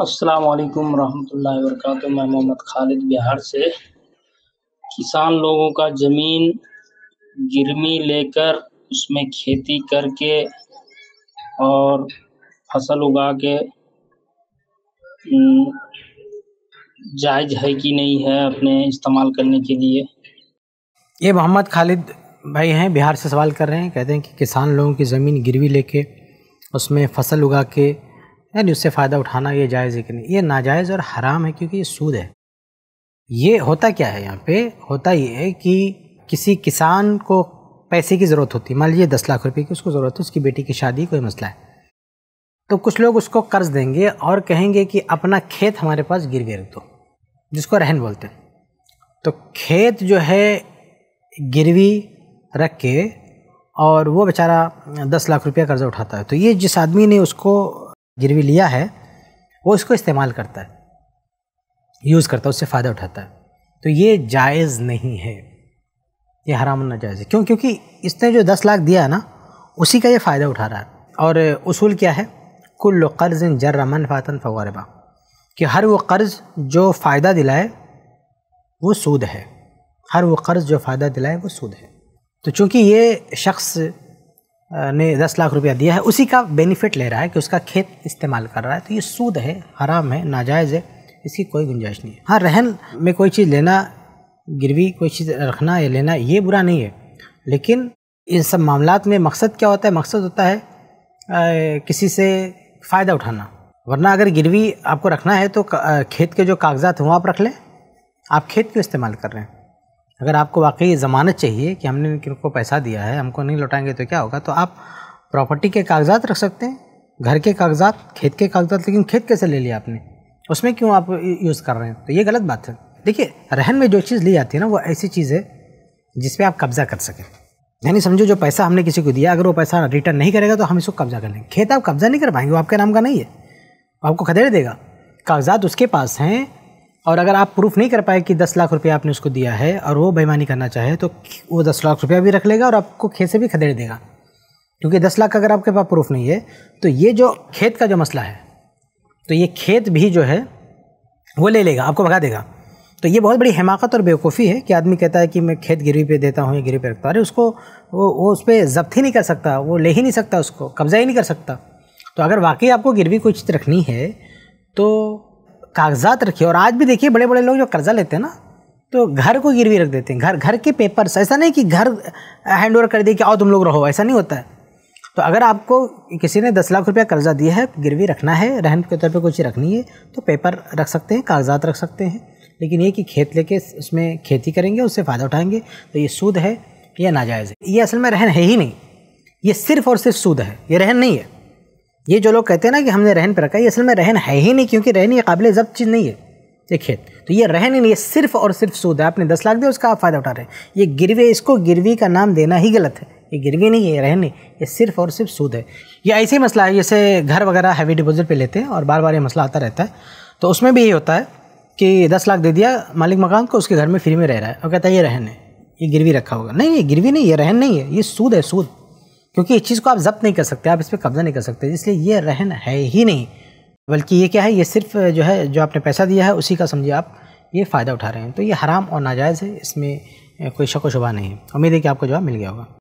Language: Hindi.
अस्सलाम रहमतुल्लाहि वरकत मैं मोहम्मद खालिद बिहार से किसान लोगों का ज़मीन गिरमी लेकर उसमें खेती करके और फसल उगा के जायज़ है कि नहीं है अपने इस्तेमाल करने के लिए ये मोहम्मद खालिद भाई हैं बिहार से सवाल कर रहे हैं कहते हैं कि किसान लोगों की ज़मीन गिरवी लेके उसमें फसल उगा के यानी उससे फ़ायदा उठाना ये जायज़ है कि नहीं ये नाजायज़ और हराम है क्योंकि ये सूद है ये होता क्या है यहाँ पे होता ये है कि किसी किसान को पैसे की ज़रूरत होती है मान लीजिए दस लाख रुपए की उसको ज़रूरत है उसकी बेटी की शादी कोई मसला है तो कुछ लोग उसको कर्ज़ देंगे और कहेंगे कि अपना खेत हमारे पास गिर गिर दो तो, जिसको रहन बोलते हैं तो खेत जो है गिरवी रख के और वो बेचारा दस लाख रुपया कर्ज़ा उठाता है तो ये जिस आदमी ने उसको गिरवी लिया है वो इसको इस्तेमाल करता है यूज़ करता है उससे फ़ायदा उठाता है तो ये जायज़ नहीं है ये हराम नाजायज़ है क्यों क्योंकि इसने जो दस लाख दिया है ना उसी का ये फ़ायदा उठा रहा है और उसूल क्या है कुल कर्ज़ जर रमन फ़ातन फ़वारबा कि हर वो कर्ज़ जो फ़ायदा दिलाए वो सूद है हर वो कर्ज़ जो फ़ायदा दिलाए वो सूद है तो चूँकि ये शख्स ने दस लाख रुपया दिया है उसी का बेनिफिट ले रहा है कि उसका खेत इस्तेमाल कर रहा है तो ये सूद है हराम है नाजायज़ है इसकी कोई गुंजाइश नहीं है हाँ रहन में कोई चीज़ लेना गिरवी कोई चीज़ रखना या लेना ये बुरा नहीं है लेकिन इन सब मामला में मकसद क्या होता है मकसद होता है आ, किसी से फ़ायदा उठाना वरना अगर गिरवी आपको रखना है तो खेत के जो कागजात हैं वहाँ आप रख लें आप खेत क्यों इस्तेमाल कर रहे हैं अगर आपको वाकई ज़मानत चाहिए कि हमने किनको पैसा दिया है हमको नहीं लौटाएंगे तो क्या होगा तो आप प्रॉपर्टी के कागजात रख सकते हैं घर के कागजात खेत के कागजात लेकिन खेत कैसे ले लिया आपने उसमें क्यों आप यूज़ कर रहे हैं तो ये गलत बात है देखिए रहन में जो चीज़ ली जाती है ना वो ऐसी चीज़ है जिस पर आप कब्जा कर सकें यानी समझो जो पैसा हमने किसी को दिया अगर वो पैसा रिटर्न नहीं करेगा तो हम इसको कब्जा कर लेंगे खेत आप कब्जा नहीं कर पाएंगे वो आपके नाम का नहीं है आपको खदेड़ देगा कागजात उसके पास हैं और अगर आप प्रूफ नहीं कर पाए कि दस लाख रुपया आपने उसको दिया है और वो बेईमानी करना चाहे तो वो दस लाख रुपया भी रख लेगा और आपको खेत से भी खदेड़ देगा क्योंकि दस लाख अगर आपके पास प्रूफ नहीं है तो ये जो खेत का जो मसला है तो ये खेत भी जो है वो ले लेगा आपको भगा देगा तो ये बहुत बड़ी हिमाकत और बेवकूफ़ी है कि आदमी कहता है कि मैं खेत गिरवी पे देता हूँ या गिरवी पे रखता अरे उसको वो वो उस पर जब्त ही नहीं कर सकता वो ले ही नहीं सकता उसको कब्ज़ा ही नहीं कर सकता तो अगर वाकई आपको गिरवी कोई चीज़ रखनी है तो कागजात रखे और आज भी देखिए बड़े बड़े लोग जो कर्जा लेते हैं ना तो घर को गिरवी रख देते हैं घर घर के पेपर्स ऐसा नहीं कि घर हैंड ओवर कर दिए कि आओ तुम लोग रहो ऐसा नहीं होता है तो अगर आपको किसी ने दस लाख रुपया कर्जा दिया है गिरवी रखना है रहन के तौर पर कुछ रखनी है तो पेपर रख सकते हैं कागजात रख सकते हैं लेकिन ये कि खेत लेके उसमें खेती करेंगे उससे फ़ायदा उठाएंगे तो ये सूद है या नाजायज़ है ये असल में रहन है ही नहीं ये सिर्फ़ और सिर्फ सूद है ये रहन नहीं है ये जो लोग कहते हैं ना कि हमने रहन पर रखा ये असल में रहन है ही नहीं क्योंकि रहन ये काबिल जब्त चीज़ नहीं है ये खेत तो ये रहन ही नहीं है सिर्फ और सिर्फ सूद है आपने दस लाख दिया उसका आप फ़ायदा उठा रहे हैं ये गिरवी इसको गिरवी का नाम देना ही गलत है ये गिरवी नहीं है रहन नहीं ये सिर्फ और सिर्फ सूद है ये ऐसे ही मसला है जैसे घर वगैरह हैवी डिपोज़िट पर लेते हैं और बार बार ये मसला आता रहता है तो उसमें भी यही होता है कि दस लाख दे दिया मालिक मकान को उसके घर में फ्री में रह रहा है और कहता है ये रहन है ये गिरवी रखा होगा नहीं ये गिरवी नहीं ये रहन नहीं है ये सूद है सूद क्योंकि इस चीज़ को आप जब्त नहीं कर सकते आप इस पर कब्जा नहीं कर सकते इसलिए ये रहन है ही नहीं बल्कि ये क्या है ये सिर्फ जो है जो आपने पैसा दिया है उसी का समझिए आप ये फ़ायदा उठा रहे हैं तो ये हराम और नाजायज़ है इसमें कोई शक शुबा नहीं है उम्मीद है कि आपको जवाब मिल गया होगा